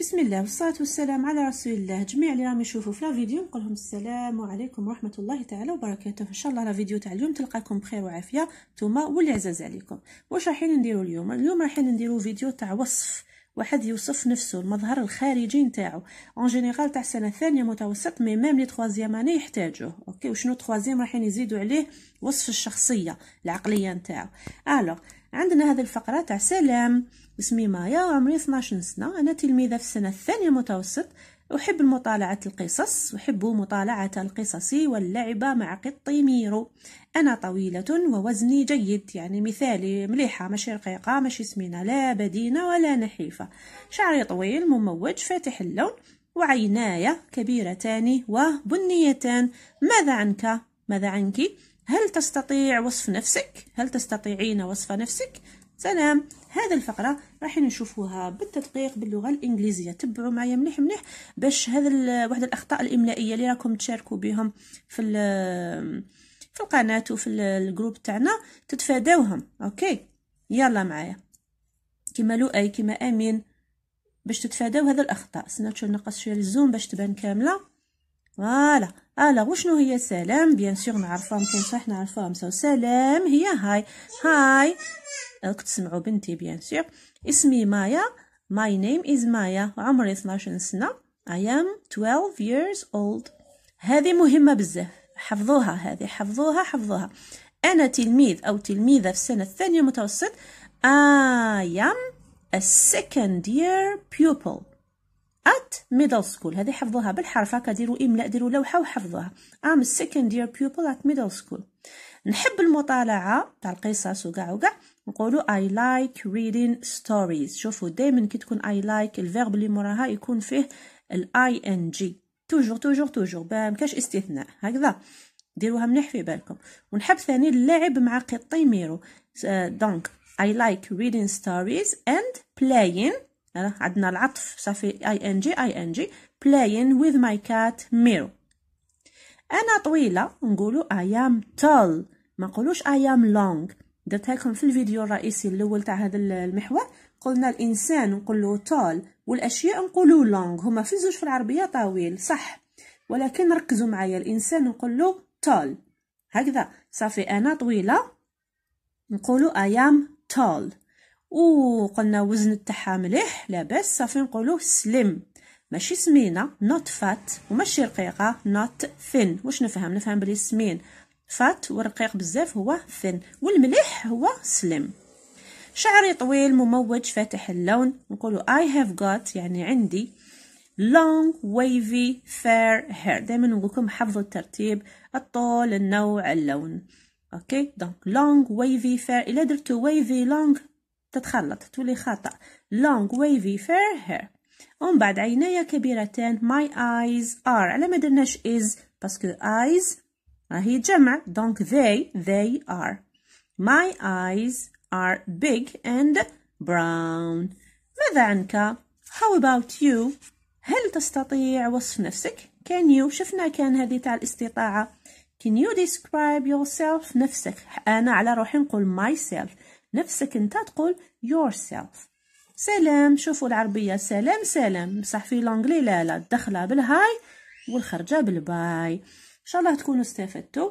بسم الله والصلاة والسلام على رسول الله جميع اللي راهم يشوفوا في لا فيديو نقول لهم السلام عليكم ورحمة الله تعالى وبركاته إن شاء الله لا فيديو تاع اليوم تلقاكم بخير وعافية نتوما واللي عزاز عليكم واش رايحين نديرو اليوم اليوم رايحين نديرو فيديو تاع وصف واحد يوصف نفسه المظهر الخارجي نتاعو اون جينيرال تاع السنه الثانيه متوسط مي ميم لي تروازيام اني يحتاجوه اوكي وشنو تروازيام رايحين يزيدوا عليه وصف الشخصيه العقليه نتاعو الوغ عندنا هذه الفقرة تاع سلام اسمي مايا وعمري 12 سنة أنا تلميذة في السنة الثانية المتوسط أحب مطالعة القصص أحب مطالعة القصص واللعب مع قطي ميرو أنا طويلة ووزني جيد يعني مثالي مليحة ماشي رقيقة ماشي سمينة لا بدينة ولا نحيفة شعري طويل مموج فاتح اللون وعيناي كبيرتان وبنيتان ماذا عنك؟ ماذا عنك؟ هل تستطيع وصف نفسك؟ هل تستطيعين وصف نفسك؟ سلام هذا الفقرة راح نشوفوها بالتدقيق باللغة الإنجليزية تبعوا معايا مليح مليح باش هذا واحد الأخطاء الإملائية اللي راكم تشاركوا بهم في في القناة وفي الجروب تاعنا تتفاداوهم أوكي يلا معايا كما لؤي كما أمين باش تتفاداو هذا الأخطاء سناتشو نقص شوية الزوم باش تبان كاملة فوالا ألا وشنو هي سلام بيان سيغ نعرفها نكون صح نعرفها مساو سلام هي هاي هاي راك تسمعوا بنتي بيان سيغ اسمي مايا ماي نيم از مايا عمري 12 سنة اي ام 12 ييرز اولد هذه مهمة بزاف حفظوها هذه حفظوها حفظوها أنا تلميذ أو تلميذة في السنة الثانية متوسط اي ام ا سكند يير بيوبل at middle school هذه حفظوها بالحرف هكا ديروا املاء ديروا لوحه وحفظوها ام a second year pupil at middle school نحب المطالعه تاع القصص وكاع وكاع نقولوا اي لايك reading stories شوفوا دائما كي تكون اي لايك الفيرب اللي موراها يكون فيه الاي ان جي توجور توجور توجور ما كاش استثناء هكذا ديروها مليح في بالكم ونحب ثاني اللعب مع قطي ميرو دونك اي لايك reading stories and playing عندنا العطف صافي اي ان جي اي ان جي playing with my cat ميرو انا طويله نقولوا I am tall ما نقولوش I am long درتها لكم في الفيديو الرئيسي الاول تاع هذا المحور قلنا الانسان نقولوا tall والاشياء نقولوا long هما في الزوج في العربيه طويل صح ولكن ركزوا معايا الانسان نقولوا tall هكذا صافي انا طويله نقولوا I am tall وقلنا وزن تاعها مليح لاباس صافي نقولو سليم ماشي سمينه نوت فات وماشي رقيقه نوت ثين واش نفهم نفهم بلي سمين فات ورقيق بزاف هو ثين والمليح هو سليم شعري طويل مموج فاتح اللون نقولو I have got يعني عندي long wavy fair hair دائما نقولكم حفظوا الترتيب الطول النوع اللون اوكي دونك لونغ ويفي فير الا درتو ويفي لونغ تتخلط تولي خطأ long wavy fair hair ومن بعد عينيا كبيرتان my eyes are على ما درناش is باسكو eyes راهي جمع donc they they are my eyes are big and brown ماذا عنك how about you هل تستطيع وصف نفسك can you شفنا كان هذه تاع الاستطاعة can you describe yourself نفسك أنا على روحي نقول myself نفسك انت تقول yourself سلام شوفوا العربية سلام سلام بصح في لونجلي لا لا الدخلة بالهاي والخرجة بالباي ان شاء الله تكونوا استفدتوا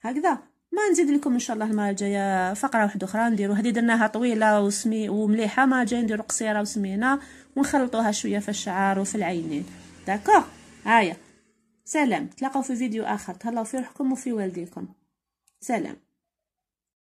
هكذا ما نزيد لكم ان شاء الله المره الجايه فقره واحده اخرى نديرو هذه درناها طويله وسمي ومليحه ما جاي نديرو قصيره وسمينا ونخلطوها شويه في الشعر وفي العينين داكوغ هيا سلام تلاقاو في فيديو اخر تهلاو في روحكم وفي والديكم سلام